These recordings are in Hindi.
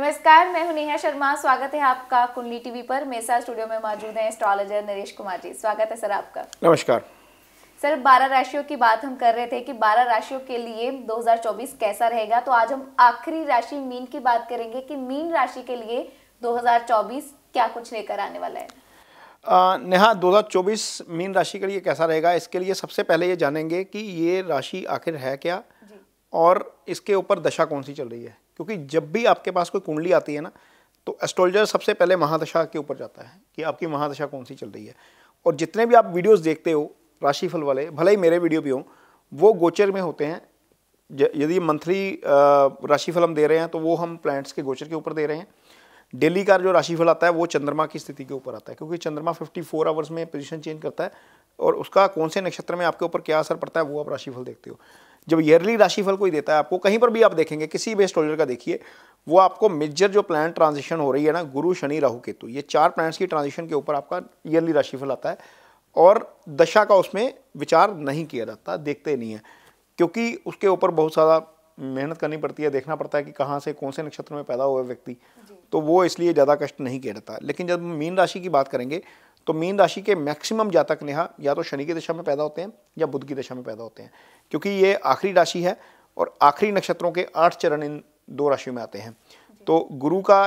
नमस्कार मैं हूं नेहा शर्मा स्वागत है आपका कुंडली टीवी पर मेरे साथ स्टूडियो में मौजूद है एस्ट्रोलॉजर नरेश कुमार जी स्वागत है सर आपका नमस्कार सर बारह राशियों की बात हम कर रहे थे कि बारह राशियों के लिए 2024 कैसा रहेगा तो आज हम आखिरी राशि मीन की बात करेंगे कि मीन राशि के लिए 2024 क्या कुछ लेकर आने वाला है नेहा 2024 मीन राशि के लिए कैसा रहेगा इसके लिए सबसे पहले ये जानेंगे कि ये राशि आखिर है क्या और इसके ऊपर दशा कौन सी चल रही है क्योंकि जब भी आपके पास कोई कुंडली आती है ना तो एस्ट्रोलॉजर सबसे पहले महादशा के ऊपर जाता है कि आपकी महादशा कौन सी चल रही है और जितने भी आप वीडियोस देखते हो राशिफल वाले भले ही मेरे वीडियो भी हों वो गोचर में होते हैं यदि मंथली राशिफल हम दे रहे हैं तो वो हम प्लैनेट्स के गोचर के ऊपर दे रहे हैं डेली का जो राशिफल आता है वो चंद्रमा की स्थिति के ऊपर आता है क्योंकि चंद्रमा 54 आवर्स में पोजीशन चेंज करता है और उसका कौन से नक्षत्र में आपके ऊपर क्या असर पड़ता है वो आप राशिफल देखते हो जब ईयरली राशिफल कोई देता है आपको कहीं पर भी आप देखेंगे किसी भी एस्ट्रोलॉजर का देखिए वो आपको मेजर जो प्लान ट्रांजिशन हो रही है ना गुरु शनि राहु केतु ये चार प्लान्स की ट्रांजिशन के ऊपर आपका ईयरली राशिफल आता है और दशा का उसमें विचार नहीं किया जाता देखते नहीं है क्योंकि उसके ऊपर बहुत सारा मेहनत करनी पड़ती है देखना पड़ता है कि कहाँ से कौन से नक्षत्र में पैदा हुआ व्यक्ति तो वो इसलिए ज़्यादा कष्ट नहीं किया जाता लेकिन जब मीन राशि की बात करेंगे तो मीन राशि के मैक्सिमम जातक नेहा या तो शनि की दशा में पैदा होते हैं या बुध की दशा में पैदा होते हैं क्योंकि ये आखिरी राशि है और आखिरी नक्षत्रों के आठ चरण इन दो राशियों में आते हैं तो गुरु का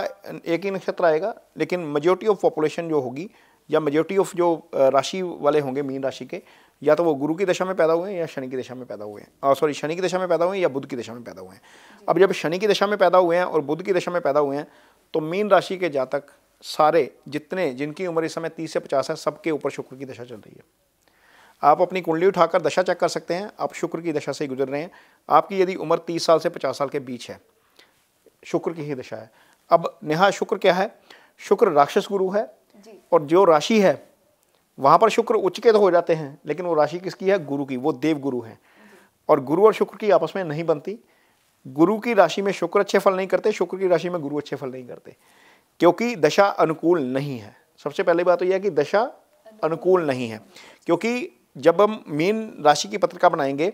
एक ही नक्षत्र आएगा लेकिन मेजोरिटी ऑफ पॉपुलेशन जो होगी या मेजोरिटी ऑफ जो राशि वाले होंगे मीन राशि के या तो वो गुरु की दशा में पैदा हुए हैं या शनि की दशा में पैदा हुए हैं सॉरी शनि की दशा में पैदा हुए हैं या बुध की दशा में पैदा हुए हैं अब जब शनि की दशा में पैदा हुए हैं और बुध की दशा में पैदा हुए हैं तो मीन राशि के जातक सारे जितने जिनकी उम्र इस समय तीस से पचास है सबके ऊपर शुक्र की दशा चल रही है आप अपनी कुंडली उठाकर दशा चेक कर सकते हैं आप शुक्र की दशा से गुजर रहे हैं आपकी यदि उम्र तीस साल से पचास साल के बीच है शुक्र की ही दशा है अब नेहा शुक्र क्या है शुक्र राक्षस गुरु है और जो राशि है वहाँ पर शुक्र उच्च के तो हो जाते हैं लेकिन वो राशि किसकी है गुरु की वो देव गुरु है और गुरु और शुक्र की आपस में नहीं बनती गुरु की राशि में शुक्र अच्छे फल नहीं करते शुक्र की राशि में गुरु अच्छे फल नहीं करते क्योंकि दशा अनुकूल नहीं है सबसे पहली बात तो यह है कि दशा अनुकूल नहीं है क्योंकि जब हम मीन राशि की पत्रिका बनाएंगे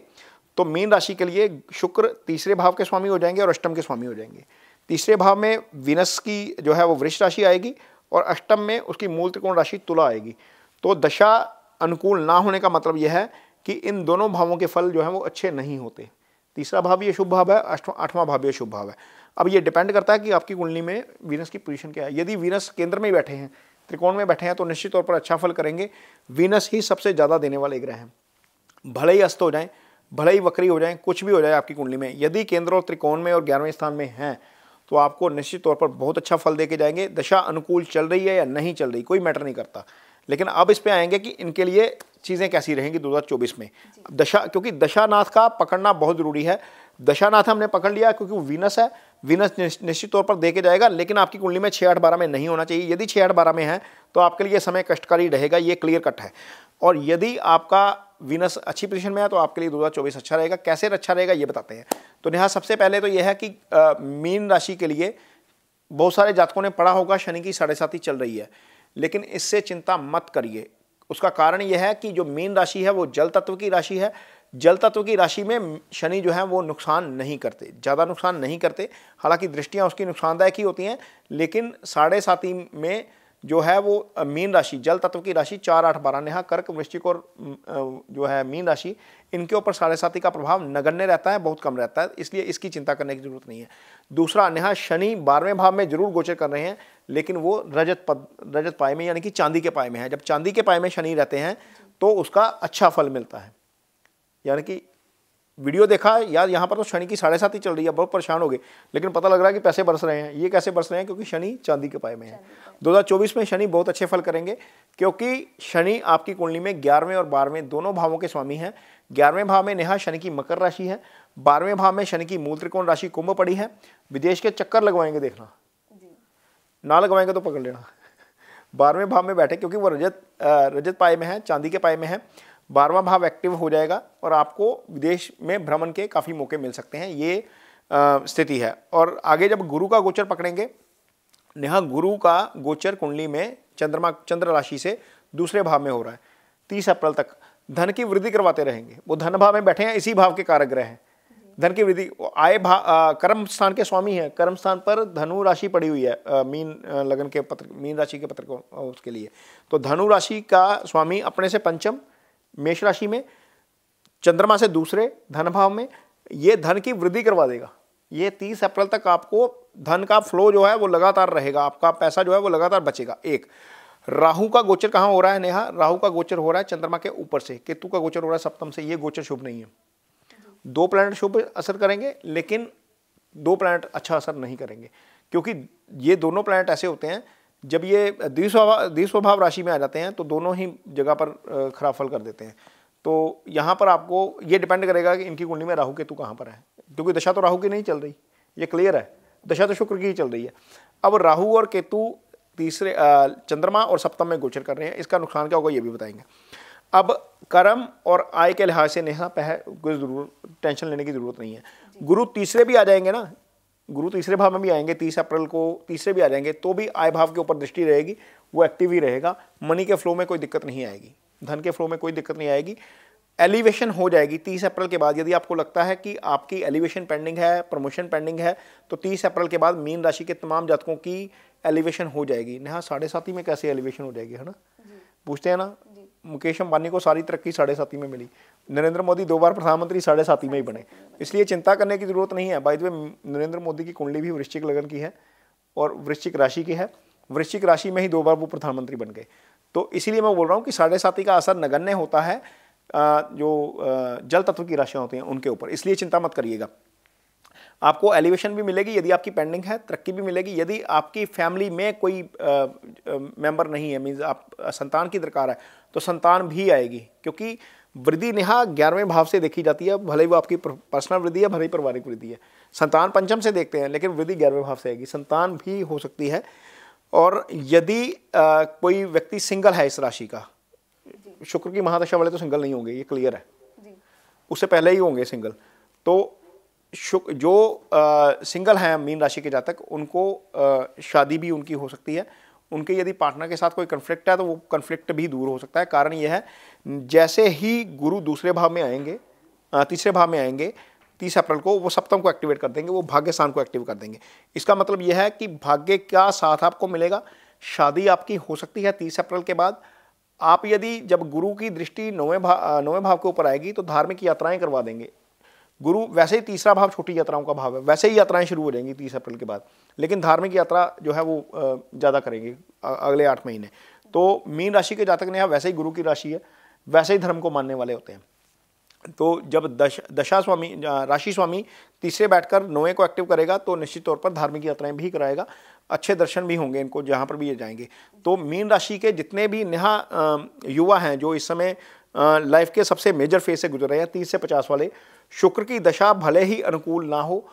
तो मीन राशि के लिए शुक्र तीसरे भाव के स्वामी हो जाएंगे और अष्टम के स्वामी हो जाएंगे तीसरे भाव में विनस की जो है वो वृक्ष राशि आएगी और अष्टम में उसकी मूल त्रिकोण राशि तुला आएगी तो दशा अनुकूल ना होने का मतलब यह है कि इन दोनों भावों के फल जो है वो अच्छे नहीं होते तीसरा भाव ये शुभ भाव है आठवां भाव ये शुभ भाव है अब ये डिपेंड करता है कि आपकी कुंडली में वीनस की पोजीशन क्या है यदि वीनस केंद्र में बैठे हैं त्रिकोण में बैठे हैं तो निश्चित तौर पर अच्छा फल करेंगे वीनस ही सबसे ज़्यादा देने वाले ग्रह हैं भले ही अस्त हो जाएं भले ही वक्री हो जाएं कुछ भी हो जाए आपकी कुंडली में यदि केंद्र और त्रिकोण में और ग्यारहवें स्थान में हैं तो आपको निश्चित तौर पर बहुत अच्छा फल दे के जाएंगे दशा अनुकूल चल रही है या नहीं चल रही कोई मैटर नहीं करता लेकिन अब इस पर आएंगे कि इनके लिए चीज़ें कैसी रहेंगी चौबीस में दशा क्योंकि दशानाथ का पकड़ना बहुत ज़रूरी है दशानाथ हमने पकड़ लिया क्योंकि वो वीनस है विनस निश्चित तौर पर देखे जाएगा लेकिन आपकी कुंडली में छः आठ बारह में नहीं होना चाहिए यदि छः आठ बारह में है तो आपके लिए समय कष्टकारी रहेगा ये क्लियर कट है और यदि आपका विनस अच्छी पोजिशन में है तो आपके लिए चौबीस अच्छा रहेगा कैसे अच्छा रहेगा ये बताते हैं तो नेहा सबसे पहले तो यह है कि मीन राशि के लिए बहुत सारे जातकों ने पढ़ा होगा शनि की साढ़े ही चल रही है लेकिन इससे चिंता मत करिए उसका कारण यह है कि जो मीन राशि है वो जल तत्व की राशि है जल तत्व की राशि में शनि जो है वो नुकसान नहीं करते ज़्यादा नुकसान नहीं करते हालांकि दृष्टियाँ उसकी नुकसानदायक ही होती हैं लेकिन साढ़े साथी में जो है वो मीन राशि जल तत्व की राशि चार आठ बारह नेहा कर्क वृश्चिक और जो है मीन राशि इनके ऊपर साढ़े साथी का प्रभाव नगण्य रहता है बहुत कम रहता है इसलिए इसकी चिंता करने की जरूरत नहीं है दूसरा नेहा शनि बारहवें भाव में जरूर गोचर कर रहे हैं लेकिन वो रजत पद रजत पाए में यानी कि चांदी के पाए में है जब चांदी के पाए में शनि रहते हैं तो उसका अच्छा फल मिलता है यानी कि वीडियो देखा यार यहाँ पर तो शनि की साढ़े सात ही चल रही है बहुत परेशान हो गए लेकिन पता लग रहा है कि पैसे बरस रहे हैं ये कैसे बरस रहे हैं क्योंकि शनि चांदी के पाए में है 2024 में शनि बहुत अच्छे फल करेंगे क्योंकि शनि आपकी कुंडली में ग्यारहवें और बारहवें दोनों भावों के स्वामी हैं ग्यारहवें भाव में नेहा शनि की मकर राशि है बारहवें भाव में शनि की मूल त्रिकोण राशि कुंभ पड़ी है विदेश के चक्कर लगवाएंगे देखना ना लगवाएंगे तो पकड़ लेना बारहवें भाव में बैठे क्योंकि वो रजत रजत पाए में है चांदी के पाए में है बारवा भाव एक्टिव हो जाएगा और आपको विदेश में भ्रमण के काफ़ी मौके मिल सकते हैं ये स्थिति है और आगे जब गुरु का गोचर पकड़ेंगे नेहा गुरु का गोचर कुंडली में चंद्रमा चंद्र राशि से दूसरे भाव में हो रहा है तीस अप्रैल तक धन की वृद्धि करवाते रहेंगे वो धन भाव में बैठे हैं इसी भाव के कारक ग्रह हैं धन की वृद्धि आय भाव कर्म स्थान के स्वामी हैं कर्म स्थान पर धनु राशि पड़ी हुई है आ, मीन लगन के पत्र मीन राशि के पत्र को उसके लिए तो धनु राशि का स्वामी अपने से पंचम मेष राशि में चंद्रमा से दूसरे धन भाव में ये धन की वृद्धि करवा देगा ये तीस अप्रैल तक आपको धन का फ्लो जो है वो लगातार रहेगा आपका पैसा जो है वो लगातार बचेगा एक राहु का गोचर कहाँ हो रहा है नेहा राहु का गोचर हो रहा है चंद्रमा के ऊपर से केतु का गोचर हो रहा है सप्तम से ये गोचर शुभ नहीं है दो प्लैनेट शुभ असर करेंगे लेकिन दो प्लानट अच्छा असर नहीं करेंगे क्योंकि ये दोनों प्लैनेट ऐसे होते हैं जब ये द्विस्वभाव द्विस्वभाव राशि में आ जाते हैं तो दोनों ही जगह पर खराब फल कर देते हैं तो यहाँ पर आपको ये डिपेंड करेगा कि इनकी कुंडली में राहु केतु कहाँ पर है क्योंकि दशा तो राहु की नहीं चल रही ये क्लियर है दशा तो शुक्र की ही चल रही है अब राहु और केतु तीसरे चंद्रमा और सप्तम में गोचर कर रहे हैं इसका नुकसान क्या होगा ये भी बताएंगे अब कर्म और आय के लिहाज से नेहा पह कोई जरूर टेंशन लेने की ज़रूरत नहीं है गुरु तीसरे भी आ जाएंगे ना गुरु तीसरे भाव में भी आएंगे तीस अप्रैल को तीसरे भी आ जाएंगे तो भी आय भाव के ऊपर दृष्टि रहेगी वो एक्टिव ही रहेगा मनी के फ्लो में कोई दिक्कत नहीं आएगी धन के फ्लो में कोई दिक्कत नहीं आएगी एलिवेशन हो जाएगी तीस अप्रैल के बाद यदि आपको लगता है कि आपकी एलिवेशन पेंडिंग है प्रमोशन पेंडिंग है तो तीस अप्रैल के बाद मीन राशि के तमाम जातकों की एलिवेशन हो जाएगी नहा साढ़े ही में कैसे एलिवेशन हो जाएगी है ना पूछते हैं ना मुकेश अंबानी को सारी तरक्की साढ़े साथी में मिली नरेंद्र मोदी दो बार प्रधानमंत्री साढ़े साथी में ही बने इसलिए चिंता करने की जरूरत नहीं है बाई दे नरेंद्र मोदी की कुंडली भी वृश्चिक लगन की है और वृश्चिक राशि की है वृश्चिक राशि में ही दो बार वो प्रधानमंत्री बन गए तो इसीलिए मैं बोल रहा हूँ कि साढ़े साथी का असर नगण्य होता है जो जल तत्व की राशियाँ होती हैं उनके ऊपर इसलिए चिंता मत करिएगा आपको एलिवेशन भी मिलेगी यदि आपकी पेंडिंग है तरक्की भी मिलेगी यदि आपकी फैमिली में कोई मेंबर नहीं है मीन्स आप संतान की दरकार है तो संतान भी आएगी क्योंकि वृद्धि नेहा ग्यारहवें भाव से देखी जाती है भले ही वो आपकी पर्सनल वृद्धि है भले ही पारिवारिक वृद्धि है संतान पंचम से देखते हैं लेकिन वृद्धि ग्यारहवें भाव से आएगी संतान भी हो सकती है और यदि आ, कोई व्यक्ति सिंगल है इस राशि का शुक्र की महादशा वाले तो सिंगल नहीं होंगे ये क्लियर है उससे पहले ही होंगे सिंगल तो शुक जो आ, सिंगल हैं मीन राशि के जातक उनको आ, शादी भी उनकी हो सकती है उनके यदि पार्टनर के साथ कोई कन्फ्लिक्ट है तो वो कन्फ्लिक्ट भी दूर हो सकता है कारण यह है जैसे ही गुरु दूसरे भाव में आएंगे तीसरे भाव में आएंगे तीस अप्रैल को वो सप्तम को एक्टिवेट कर देंगे वो भाग्य स्थान को एक्टिव कर देंगे इसका मतलब यह है कि भाग्य का साथ आपको मिलेगा शादी आपकी हो सकती है तीस अप्रैल के बाद आप यदि जब गुरु की दृष्टि नौवें भाव नौवें भाव के ऊपर आएगी तो धार्मिक यात्राएं करवा देंगे गुरु वैसे ही तीसरा भाव छोटी यात्राओं का भाव है वैसे ही यात्राएं शुरू हो जाएंगी तीस अप्रैल के बाद लेकिन धार्मिक यात्रा जो है वो ज़्यादा करेंगे अगले आठ महीने तो मीन राशि के जातक ने वैसे ही गुरु की राशि है वैसे ही धर्म को मानने वाले होते हैं तो जब दश दशा स्वामी राशि स्वामी तीसरे बैठकर नोए को एक्टिव करेगा तो निश्चित तौर पर धार्मिक यात्राएं भी कराएगा अच्छे दर्शन भी होंगे इनको जहाँ पर भी ये जाएंगे तो मीन राशि के जितने भी नेहा युवा हैं जो इस समय लाइफ के सबसे मेजर फेज से गुजर रहे हैं तीस से पचास वाले शुक्र की दशा भले ही अनुकूल ना हो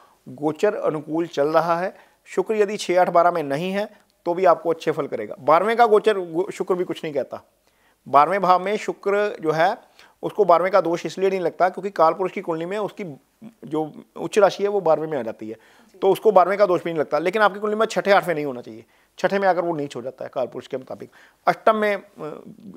गोचर अनुकूल चल रहा है शुक्र यदि छः आठ बारह में नहीं है तो भी आपको अच्छे फल करेगा बारहवें का गोचर शुक्र भी कुछ नहीं कहता बारहवें भाव में शुक्र जो है उसको बारहवें का दोष इसलिए नहीं लगता क्योंकि पुरुष की कुंडली में उसकी जो उच्च राशि है वो बारहवें में आ जाती है तो उसको बारहवें का दोष भी नहीं लगता लेकिन आपकी कुंडली में छठे आठवें नहीं होना चाहिए छठे में अगर वो नीच हो जाता है पुरुष के मुताबिक अष्टम में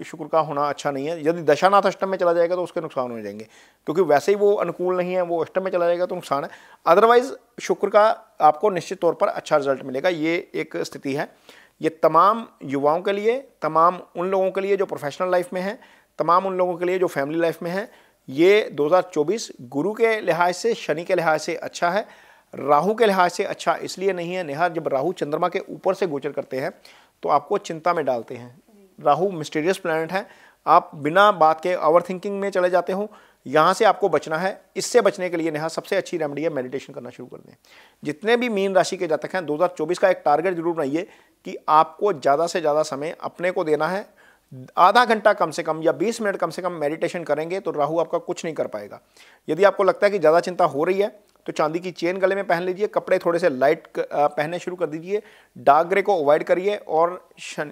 शुक्र का होना अच्छा नहीं है यदि दशानाथ अष्टम में चला जाएगा तो उसके नुकसान हो जाएंगे क्योंकि वैसे ही वो अनुकूल नहीं है वो अष्टम में चला जाएगा तो नुकसान है अदरवाइज शुक्र का आपको निश्चित तौर पर अच्छा रिजल्ट मिलेगा ये एक स्थिति है ये तमाम युवाओं के लिए तमाम उन लोगों के लिए जो प्रोफेशनल लाइफ में हैं तमाम उन लोगों के लिए जो फैमिली लाइफ में है ये 2024 गुरु के लिहाज से शनि के लिहाज से अच्छा है राहु के लिहाज से अच्छा इसलिए नहीं है नेहा जब राहु चंद्रमा के ऊपर से गोचर करते हैं तो आपको चिंता में डालते हैं राहु मिस्टीरियस प्लानट है आप बिना बात के ओवर थिंकिंग में चले जाते हो यहाँ से आपको बचना है इससे बचने के लिए नेहा सबसे अच्छी रेमेडी है मेडिटेशन करना शुरू कर दें जितने भी मीन राशि के जातक हैं 2024 का एक टारगेट जरूर बनाइए कि आपको ज़्यादा से ज़्यादा समय अपने को देना है आधा घंटा कम से कम या 20 मिनट कम से कम मेडिटेशन करेंगे तो राहु आपका कुछ नहीं कर पाएगा यदि आपको लगता है कि ज़्यादा चिंता हो रही है तो चांदी की चेन गले में पहन लीजिए कपड़े थोड़े से लाइट पहनने शुरू कर दीजिए डार्क ग्रे को अवॉइड करिए और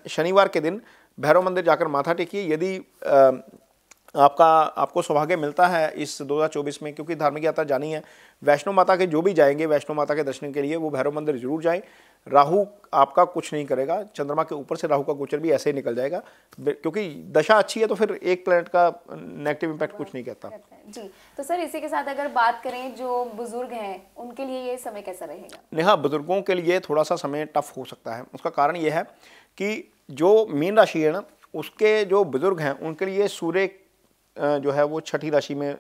शनिवार के दिन भैरव मंदिर जाकर माथा टेकिए यदि आपका आपको सौभाग्य मिलता है इस 2024 में क्योंकि धार्मिक यात्रा जानी है वैष्णो माता के जो भी जाएंगे वैष्णो माता के दर्शन के लिए वो भैरव मंदिर जरूर जाएं राहु आपका कुछ नहीं करेगा चंद्रमा के ऊपर से राहु का गोचर भी ऐसे ही निकल जाएगा क्योंकि दशा अच्छी है तो फिर एक प्लेनेट का नेगेटिव इम्पैक्ट कुछ नहीं कहता जी तो सर इसी के साथ अगर बात करें जो बुजुर्ग हैं उनके लिए ये समय कैसा रहेगा नेहा बुजुर्गों के लिए थोड़ा सा समय टफ हो सकता है उसका कारण ये है कि जो मीन राशि है ना उसके जो बुजुर्ग हैं उनके लिए सूर्य जो है वो छठी राशि में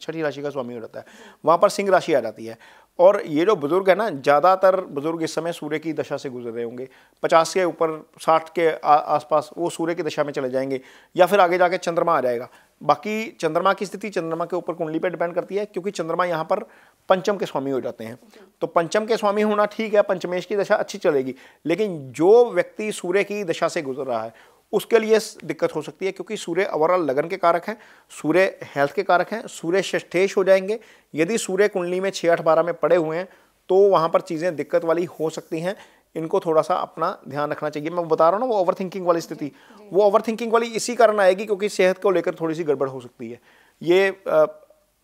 छठी राशि का स्वामी हो जाता है वहाँ पर सिंह राशि आ जाती है और ये जो बुज़ुर्ग है ना ज़्यादातर बुज़ुर्ग इस समय सूर्य की दशा से गुजर रहे होंगे पचास के ऊपर साठ के आसपास वो सूर्य की दशा में चले जाएंगे या फिर आगे जाके चंद्रमा आ जाएगा बाकी चंद्रमा की स्थिति चंद्रमा के ऊपर कुंडली पर डिपेंड करती है क्योंकि चंद्रमा यहाँ पर पंचम के स्वामी हो जाते हैं तो पंचम के स्वामी होना ठीक है पंचमेश की दशा अच्छी चलेगी लेकिन जो व्यक्ति सूर्य की दशा से गुजर रहा है उसके लिए दिक्कत हो सकती है क्योंकि सूर्य ओवरऑल लगन के कारक हैं सूर्य हेल्थ के कारक हैं सूर्य श्रेष्ठेश हो जाएंगे यदि सूर्य कुंडली में छः आठ बारह में पड़े हुए हैं तो वहाँ पर चीज़ें दिक्कत वाली हो सकती हैं इनको थोड़ा सा अपना ध्यान रखना चाहिए मैं बता रहा हूँ ना वो ओवर थिंकिंग वाली स्थिति वो ओवर थिंकिंग वाली इसी कारण आएगी क्योंकि सेहत को लेकर थोड़ी सी गड़बड़ हो सकती है ये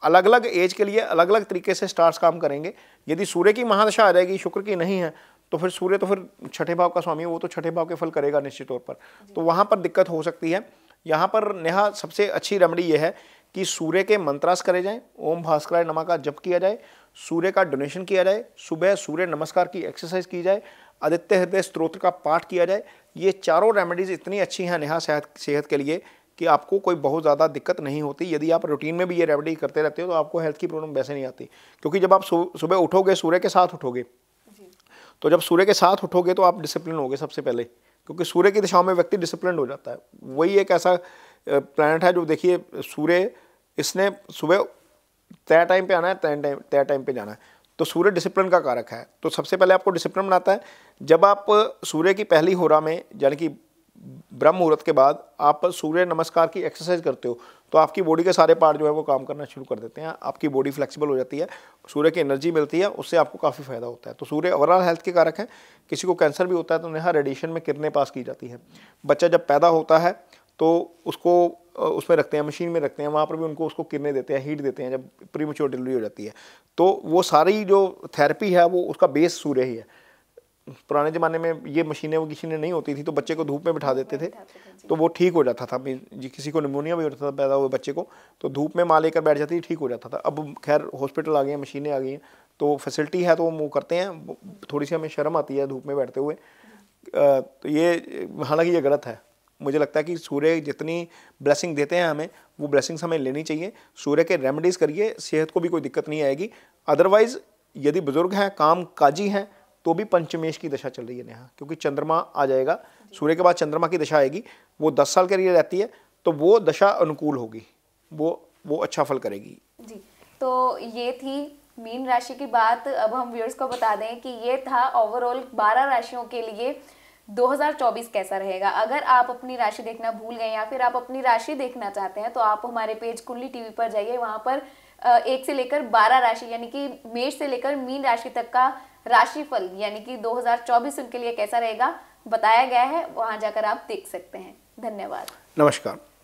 अलग अलग एज के लिए अलग अलग तरीके से स्टार्स काम करेंगे यदि सूर्य की महादशा आ जाएगी शुक्र की नहीं है तो फिर सूर्य तो फिर छठे भाव का स्वामी वो तो छठे भाव के फल करेगा निश्चित तौर पर तो वहाँ पर दिक्कत हो सकती है यहाँ पर नेहा सबसे अच्छी रमड़ी ये है कि सूर्य के मंत्रास करे जाएं ओम भास्कराय नमा का जप किया जाए सूर्य का डोनेशन किया जाए सुबह सूर्य नमस्कार की एक्सरसाइज की जाए आदित्य हृदय स्त्रोत्र का पाठ किया जाए ये चारों रेमेडीज़ इतनी अच्छी हैं नेहा सेहत सेहत के लिए कि आपको कोई बहुत ज़्यादा दिक्कत नहीं होती यदि आप रूटीन में भी ये रेमेडी करते रहते हो तो आपको हेल्थ की प्रॉब्लम वैसे नहीं आती क्योंकि जब आप सुबह उठोगे सूर्य के साथ उठोगे तो जब सूर्य के साथ उठोगे तो आप डिसिप्लिन होगे सबसे पहले क्योंकि सूर्य की दिशाओं में व्यक्ति डिसिप्लिन हो जाता है वही एक ऐसा प्लानट है जो देखिए सूर्य इसने सुबह तय टाइम पे आना है तय टाइम तय टाइम पे जाना है तो सूर्य डिसिप्लिन का कारक है तो सबसे पहले आपको डिसिप्लिन बनाता है जब आप सूर्य की पहली होरा में यानी कि ब्रह्म मुहूर्त के बाद आप सूर्य नमस्कार की एक्सरसाइज करते हो तो आपकी बॉडी के सारे पार्ट जो है वो काम करना शुरू कर देते हैं आपकी बॉडी फ्लेक्सिबल हो जाती है सूर्य की एनर्जी मिलती है उससे आपको काफ़ी फायदा होता है तो सूर्य ओवरऑल हेल्थ के कारक है किसी को कैंसर भी होता है तो नेहा रेडिएशन में किरने पास की जाती है बच्चा जब पैदा होता है तो उसको उसमें रखते हैं मशीन में रखते हैं वहाँ पर भी उनको उसको किरने देते हैं हीट देते हैं जब प्रीमेच्योर डिलीवरी हो जाती है तो वो सारी जो थेरेपी है वो उसका बेस सूर्य ही है पुराने ज़माने में ये मशीनें वो किसी ने नहीं होती थी तो बच्चे को धूप में बिठा देते थे तो वो ठीक हो जाता था जी किसी को निमोनिया भी होता था पैदा हुए बच्चे को तो धूप में माँ लेकर बैठ जाती थी ठीक हो जाता था अब खैर हॉस्पिटल आ गए हैं मशीनें आ गई हैं तो फैसिलिटी है तो वो करते हैं थोड़ी सी हमें शर्म आती है धूप में बैठते हुए तो ये हालांकि ये गलत है मुझे लगता है कि सूर्य जितनी ब्लेसिंग देते हैं हमें वो ब्लेसिंग्स हमें लेनी चाहिए सूर्य के रेमेडीज़ करिए सेहत को भी कोई दिक्कत नहीं आएगी अदरवाइज़ यदि बुज़ुर्ग हैं काम काजी हैं तो भी पंचमेश की दशा चल रही है नेहा क्योंकि चंद्रमा आ जाएगा सूर्य के बाद चंद्रमा की दशा आएगी वो दस साल के लिए रहती है तो वो दशा अनुकूल होगी वो वो अच्छा फल करेगी जी तो ये थी मीन राशि की बात अब हम व्यूअर्स को बता दें कि ये था ओवरऑल 12 राशियों के लिए 2024 कैसा रहेगा अगर आप अपनी राशि देखना भूल गए या फिर आप अपनी राशि देखना चाहते हैं तो आप हमारे पेज कुंडली टीवी पर जाइए वहाँ पर एक से लेकर 12 राशि यानी कि मेष से लेकर मीन राशि तक का राशिफल यानी कि 2024 उनके लिए कैसा रहेगा बताया गया है वहां जाकर आप देख सकते हैं धन्यवाद नमस्कार